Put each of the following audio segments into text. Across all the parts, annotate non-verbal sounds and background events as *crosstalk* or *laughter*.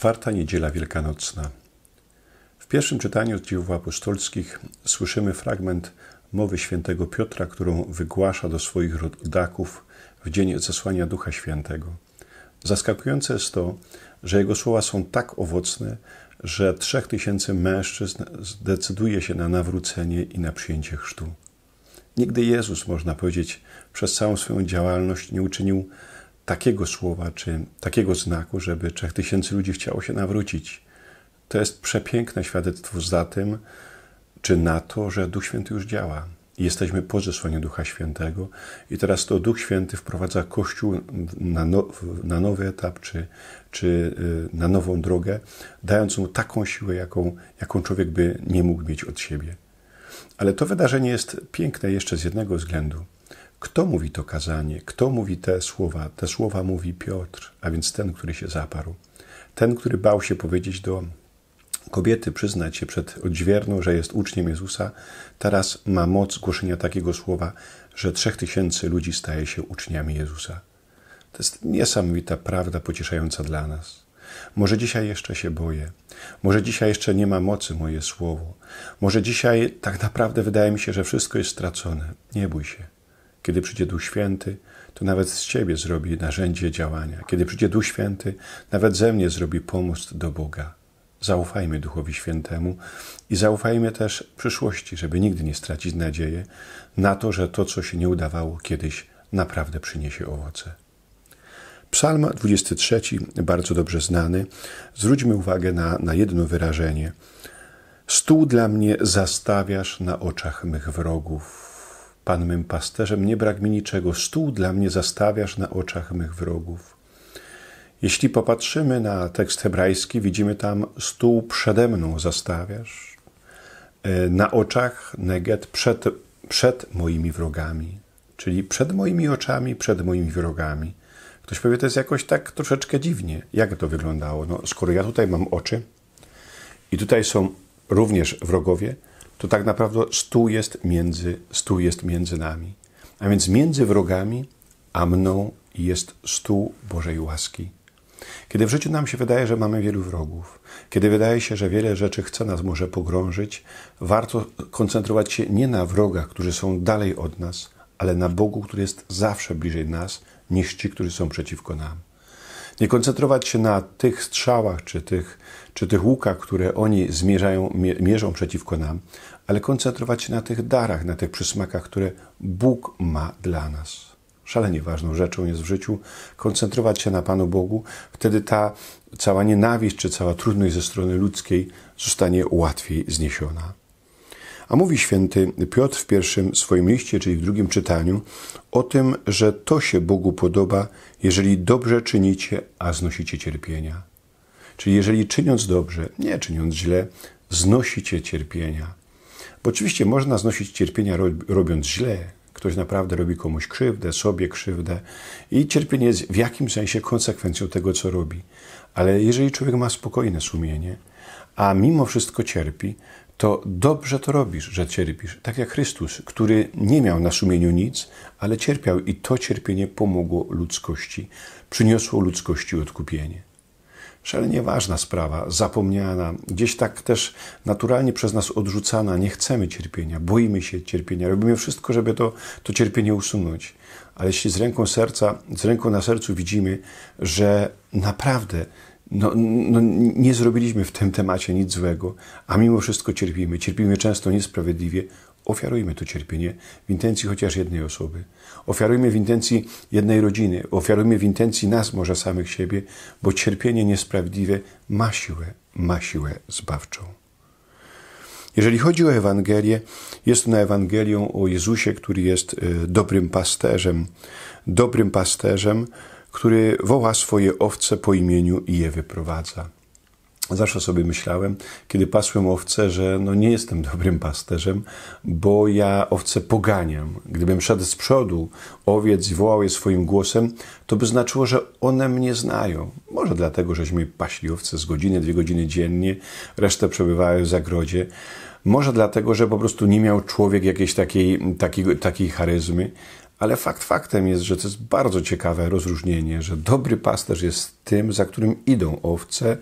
Czwarta niedziela wielkanocna. W pierwszym czytaniu z dziejów apostolskich słyszymy fragment mowy świętego Piotra, którą wygłasza do swoich rodaków w dzień zesłania Ducha Świętego. Zaskakujące jest to, że jego słowa są tak owocne, że trzech tysięcy mężczyzn zdecyduje się na nawrócenie i na przyjęcie chrztu. Nigdy Jezus, można powiedzieć, przez całą swoją działalność nie uczynił takiego słowa czy takiego znaku, żeby 3000 ludzi chciało się nawrócić. To jest przepiękne świadectwo za tym, czy na to, że Duch Święty już działa. Jesteśmy po zesłaniu Ducha Świętego i teraz to Duch Święty wprowadza Kościół na, no, na nowy etap czy, czy y, na nową drogę, dając mu taką siłę, jaką, jaką człowiek by nie mógł mieć od siebie. Ale to wydarzenie jest piękne jeszcze z jednego względu. Kto mówi to kazanie? Kto mówi te słowa? Te słowa mówi Piotr, a więc ten, który się zaparł. Ten, który bał się powiedzieć do kobiety, przyznać się przed odźwierną, że jest uczniem Jezusa, teraz ma moc głoszenia takiego słowa, że trzech tysięcy ludzi staje się uczniami Jezusa. To jest niesamowita prawda pocieszająca dla nas. Może dzisiaj jeszcze się boję, może dzisiaj jeszcze nie ma mocy moje słowo, może dzisiaj tak naprawdę wydaje mi się, że wszystko jest stracone. Nie bój się. Kiedy przyjdzie Duch Święty, to nawet z Ciebie zrobi narzędzie działania. Kiedy przyjdzie Duch Święty, nawet ze mnie zrobi pomost do Boga. Zaufajmy Duchowi Świętemu i zaufajmy też przyszłości, żeby nigdy nie stracić nadziei na to, że to, co się nie udawało kiedyś, naprawdę przyniesie owoce. Psalm 23, bardzo dobrze znany, zwróćmy uwagę na, na jedno wyrażenie. Stół dla mnie zastawiasz na oczach mych wrogów. Pan mym pasterzem, nie brak mi niczego. Stół dla mnie zastawiasz na oczach mych wrogów. Jeśli popatrzymy na tekst hebrajski, widzimy tam stół przede mną zastawiasz. E, na oczach neget przed, przed moimi wrogami, czyli przed moimi oczami, przed moimi wrogami. Ktoś powie, to jest jakoś tak troszeczkę dziwnie. Jak to wyglądało? No, skoro ja tutaj mam oczy i tutaj są również wrogowie, to tak naprawdę stół jest między, stół jest między nami. A więc między wrogami a mną jest stół Bożej łaski. Kiedy w życiu nam się wydaje, że mamy wielu wrogów, kiedy wydaje się, że wiele rzeczy chce nas może pogrążyć, warto koncentrować się nie na wrogach, którzy są dalej od nas, ale na Bogu, który jest zawsze bliżej nas niż ci, którzy są przeciwko nam. Nie koncentrować się na tych strzałach czy tych, czy tych łukach, które oni zmierzają, mierzą przeciwko nam, ale koncentrować się na tych darach, na tych przysmakach, które Bóg ma dla nas. Szalenie ważną rzeczą jest w życiu koncentrować się na Panu Bogu, wtedy ta cała nienawiść czy cała trudność ze strony ludzkiej zostanie łatwiej zniesiona. A mówi święty Piotr w pierwszym swoim liście, czyli w drugim czytaniu, o tym, że to się Bogu podoba, jeżeli dobrze czynicie, a znosicie cierpienia. Czyli jeżeli czyniąc dobrze, nie czyniąc źle, znosicie cierpienia. Bo oczywiście można znosić cierpienia robiąc źle. Ktoś naprawdę robi komuś krzywdę, sobie krzywdę i cierpienie jest w jakimś sensie konsekwencją tego, co robi. Ale jeżeli człowiek ma spokojne sumienie, a mimo wszystko cierpi, to dobrze to robisz, że cierpisz. Tak jak Chrystus, który nie miał na sumieniu nic, ale cierpiał i to cierpienie pomogło ludzkości, przyniosło ludzkości odkupienie. Szalenie ważna sprawa, zapomniana, gdzieś tak też naturalnie przez nas odrzucana. Nie chcemy cierpienia, boimy się cierpienia, robimy wszystko, żeby to, to cierpienie usunąć. Ale jeśli z ręką serca, z ręką na sercu widzimy, że naprawdę no, no, nie zrobiliśmy w tym temacie nic złego, a mimo wszystko cierpimy. Cierpimy często niesprawiedliwie. Ofiarujmy to cierpienie w intencji chociaż jednej osoby. Ofiarujmy w intencji jednej rodziny. Ofiarujmy w intencji nas, może samych siebie, bo cierpienie niesprawiedliwe ma siłę, ma siłę zbawczą. Jeżeli chodzi o Ewangelię, jest ona Ewangelią o Jezusie, który jest e, dobrym pasterzem. Dobrym pasterzem, który woła swoje owce po imieniu i je wyprowadza. Zawsze sobie myślałem, kiedy pasłem owce, że no nie jestem *laughs* dobrym pasterzem, bo ja owce poganiam. Gdybym szedł z przodu owiec i wołał je swoim głosem, to by znaczyło, że one mnie znają. Może dlatego, żeśmy paśli owce z godziny, dwie godziny dziennie, resztę przebywają w zagrodzie. Może dlatego, że po prostu nie miał człowiek jakiejś takiej, takiej, takiej charyzmy, ale fakt faktem jest, że to jest bardzo ciekawe rozróżnienie, że dobry pasterz jest tym, za którym idą owce.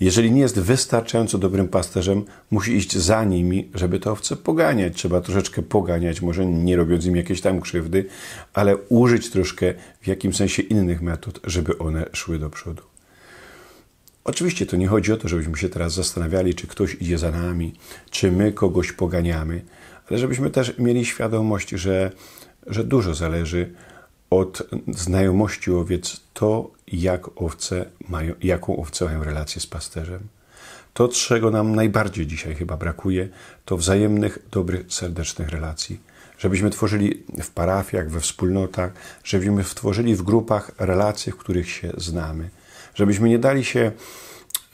Jeżeli nie jest wystarczająco dobrym pasterzem, musi iść za nimi, żeby te owce poganiać. Trzeba troszeczkę poganiać, może nie robiąc im jakiejś tam krzywdy, ale użyć troszkę w jakimś sensie innych metod, żeby one szły do przodu. Oczywiście to nie chodzi o to, żebyśmy się teraz zastanawiali, czy ktoś idzie za nami, czy my kogoś poganiamy, ale żebyśmy też mieli świadomość, że że dużo zależy od znajomości owiec, to jak owce mają, jaką owce mają relację z pasterzem. To, czego nam najbardziej dzisiaj chyba brakuje, to wzajemnych, dobrych, serdecznych relacji. Żebyśmy tworzyli w parafiach, we wspólnotach, żebyśmy tworzyli w grupach relacje, w których się znamy. Żebyśmy nie dali się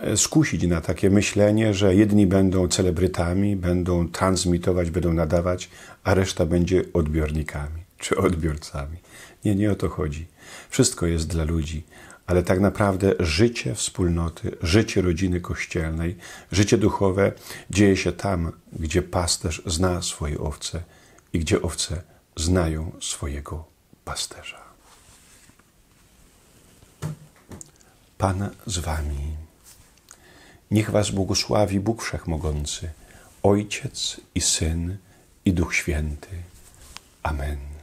e, skusić na takie myślenie, że jedni będą celebrytami, będą transmitować, będą nadawać, a reszta będzie odbiornikami czy odbiorcami. Nie, nie o to chodzi. Wszystko jest dla ludzi, ale tak naprawdę życie wspólnoty, życie rodziny kościelnej, życie duchowe dzieje się tam, gdzie pasterz zna swoje owce i gdzie owce znają swojego pasterza. Pan z wami. Niech was błogosławi Bóg Wszechmogący, Ojciec i Syn i Duch Święty. Amen.